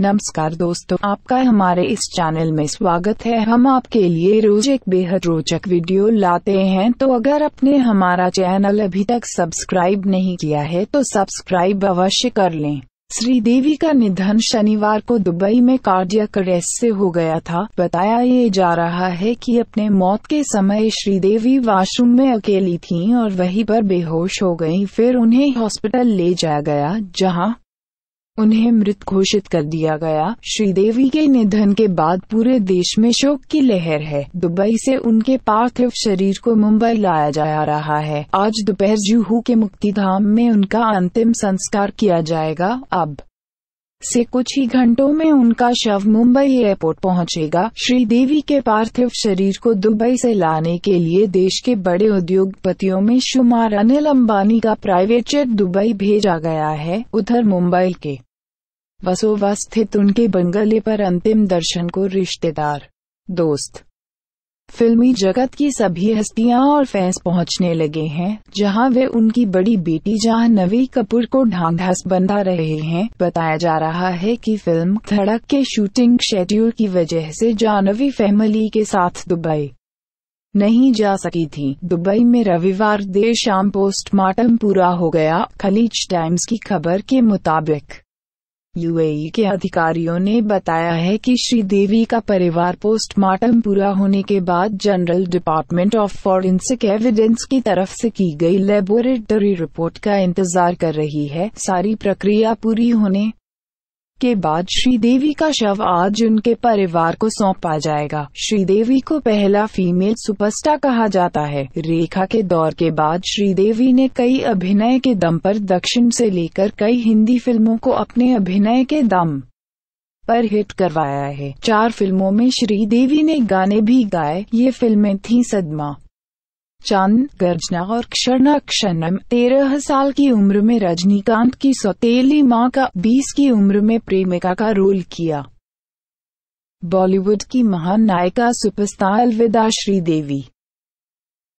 नमस्कार दोस्तों आपका हमारे इस चैनल में स्वागत है हम आपके लिए रोज एक बेहद रोचक वीडियो लाते हैं तो अगर आपने हमारा चैनल अभी तक सब्सक्राइब नहीं किया है तो सब्सक्राइब अवश्य कर लें श्रीदेवी का निधन शनिवार को दुबई में कार्डियक अरेस्ट से हो गया था बताया ये जा रहा है कि अपने मौत के समय श्रीदेवी वॉशरूम में अकेली थीं और वहीं पर बेहोश हो गईं, फिर उन्हें हॉस्पिटल ले जाया गया जहां उन्हें मृत घोषित कर दिया गया श्रीदेवी के निधन के बाद पूरे देश में शोक की लहर है दुबई से उनके पार्थिव शरीर को मुंबई लाया जा रहा है आज दोपहर जूहू के मुक्तिधाम में उनका अंतिम संस्कार किया जाएगा अब से कुछ ही घंटों में उनका शव मुंबई एयरपोर्ट पहुंचेगा। श्रीदेवी के पार्थिव शरीर को दुबई से लाने के लिए देश के बड़े उद्योगपतियों में शुमार अनिल अंबानी का प्राइवेट जेट दुबई भेजा गया है उधर मुंबई के वसोवा स्थित उनके बंगले पर अंतिम दर्शन को रिश्तेदार दोस्त फिल्मी जगत की सभी हस्तियां और फैंस पहुंचने लगे हैं जहां वे उनकी बड़ी बेटी जाह्नवी कपूर को ढांढस बंधा रहे हैं बताया जा रहा है कि फिल्म धड़क के शूटिंग शेड्यूल की वजह से जाह्नवी फैमिली के साथ दुबई नहीं जा सकी थी दुबई में रविवार देर शाम पोस्टमार्टम पूरा हो गया खलीज टाइम्स की खबर के मुताबिक यूएई के अधिकारियों ने बताया है कि श्रीदेवी का परिवार पोस्टमार्टम पूरा होने के बाद general department of forensic evidence की तरफ से की गई लेबोरेटरी रिपोर्ट का इंतजार कर रही है सारी प्रक्रिया पूरी होने के बाद श्रीदेवी का शव आज उनके परिवार को सौंपा जाएगा श्रीदेवी को पहला फीमेल सुपरस्टार कहा जाता है रेखा के दौर के बाद श्रीदेवी ने कई अभिनय के दम पर दक्षिण से लेकर कई हिंदी फिल्मों को अपने अभिनय के दम पर हिट करवाया है चार फिल्मों में श्रीदेवी ने गाने भी गाए ये फिल्में थी सदमा चांद गर्जना और क्षण क्षणम तेरह साल की उम्र में रजनीकांत की सौतेली माँ का बीस की उम्र में प्रेमिका का रोल किया बॉलीवुड की महान नायिका सुपरस्टार अलविदा श्रीदेवी